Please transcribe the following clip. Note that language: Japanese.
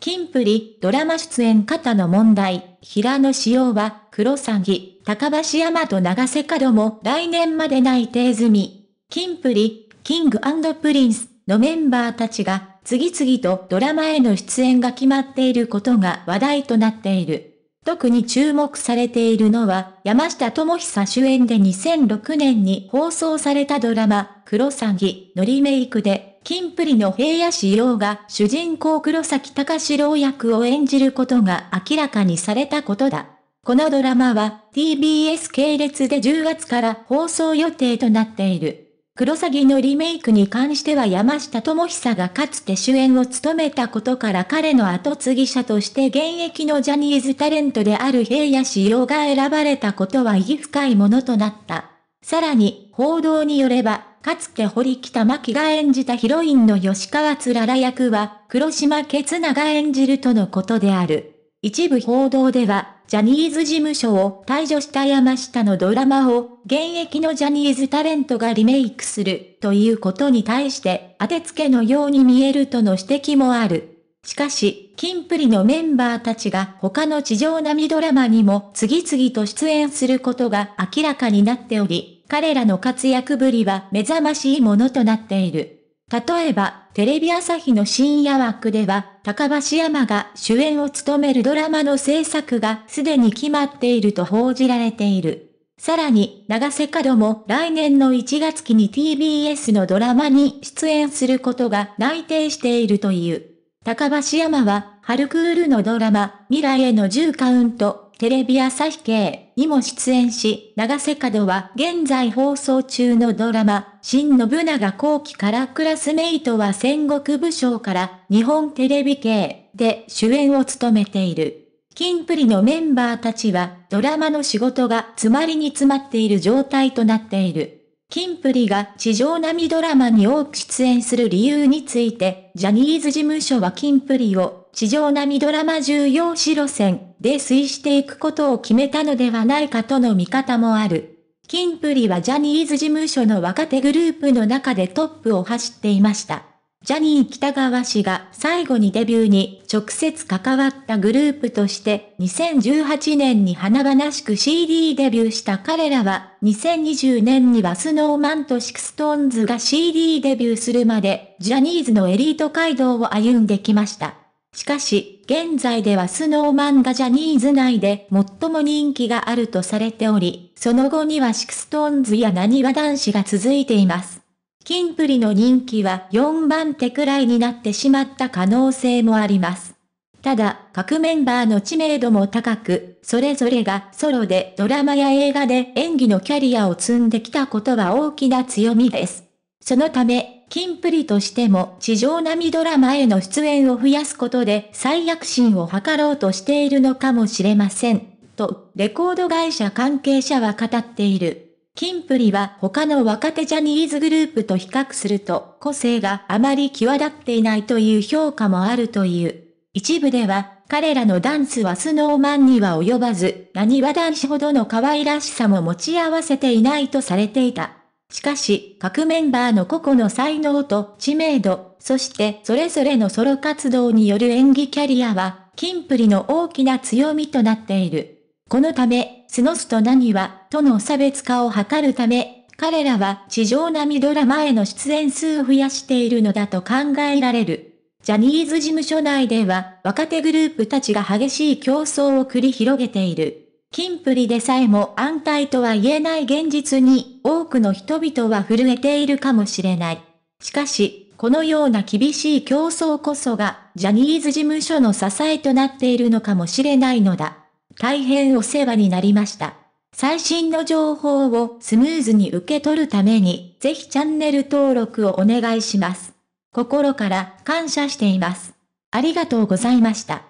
キンプリ、ドラマ出演方の問題、平野紫耀は、黒詐欺、高橋山と長瀬角も来年まで内定済み。キンプリ、キングプリンスのメンバーたちが、次々とドラマへの出演が決まっていることが話題となっている。特に注目されているのは、山下智久主演で2006年に放送されたドラマ、黒詐欺のリメイクで金プリの平野志陽が主人公黒崎隆史郎役を演じることが明らかにされたことだ。このドラマは TBS 系列で10月から放送予定となっている。黒詐欺のリメイクに関しては山下智久がかつて主演を務めたことから彼の後継ぎ者として現役のジャニーズタレントである平野志陽が選ばれたことは意義深いものとなった。さらに、報道によれば、かつて堀北真希が演じたヒロインの吉川つらら役は、黒島ケツナが演じるとのことである。一部報道では、ジャニーズ事務所を退場した山下のドラマを、現役のジャニーズタレントがリメイクする、ということに対して、当てつけのように見えるとの指摘もある。しかし、キンプリのメンバーたちが他の地上波ドラマにも次々と出演することが明らかになっており、彼らの活躍ぶりは目覚ましいものとなっている。例えば、テレビ朝日の深夜枠では、高橋山が主演を務めるドラマの制作がすでに決まっていると報じられている。さらに、長瀬角も来年の1月期に TBS のドラマに出演することが内定しているという。高橋山は、春クールのドラマ、未来への10カウント、テレビ朝日系。にも出演し、長瀬角は現在放送中のドラマ、新信長後期からクラスメイトは戦国武将から日本テレビ系で主演を務めている。キンプリのメンバーたちはドラマの仕事が詰まりに詰まっている状態となっている。キンプリが地上波ドラマに多く出演する理由について、ジャニーズ事務所はキンプリを地上波ドラマ重要視路線で推していくことを決めたのではないかとの見方もある。キンプリはジャニーズ事務所の若手グループの中でトップを走っていました。ジャニー北川氏が最後にデビューに直接関わったグループとして2018年に華々しく CD デビューした彼らは2020年にはスノーマンとシクストーンズが CD デビューするまでジャニーズのエリート街道を歩んできました。しかし、現在ではスノーマンがジャニーズ内で最も人気があるとされており、その後にはシクストーンズや何は男子が続いています。キンプリの人気は4番手くらいになってしまった可能性もあります。ただ、各メンバーの知名度も高く、それぞれがソロでドラマや映画で演技のキャリアを積んできたことは大きな強みです。そのため、キンプリとしても地上波ドラマへの出演を増やすことで再躍進を図ろうとしているのかもしれません。と、レコード会社関係者は語っている。キンプリは他の若手ジャニーズグループと比較すると個性があまり際立っていないという評価もあるという。一部では彼らのダンスはスノーマンには及ばず、何は男子ほどの可愛らしさも持ち合わせていないとされていた。しかし、各メンバーの個々の才能と知名度、そしてそれぞれのソロ活動による演技キャリアは、キンプリの大きな強みとなっている。このため、スノスとナニは、との差別化を図るため、彼らは地上並みドラマへの出演数を増やしているのだと考えられる。ジャニーズ事務所内では若手グループたちが激しい競争を繰り広げている。金プリでさえも安泰とは言えない現実に多くの人々は震えているかもしれない。しかし、このような厳しい競争こそがジャニーズ事務所の支えとなっているのかもしれないのだ。大変お世話になりました。最新の情報をスムーズに受け取るために、ぜひチャンネル登録をお願いします。心から感謝しています。ありがとうございました。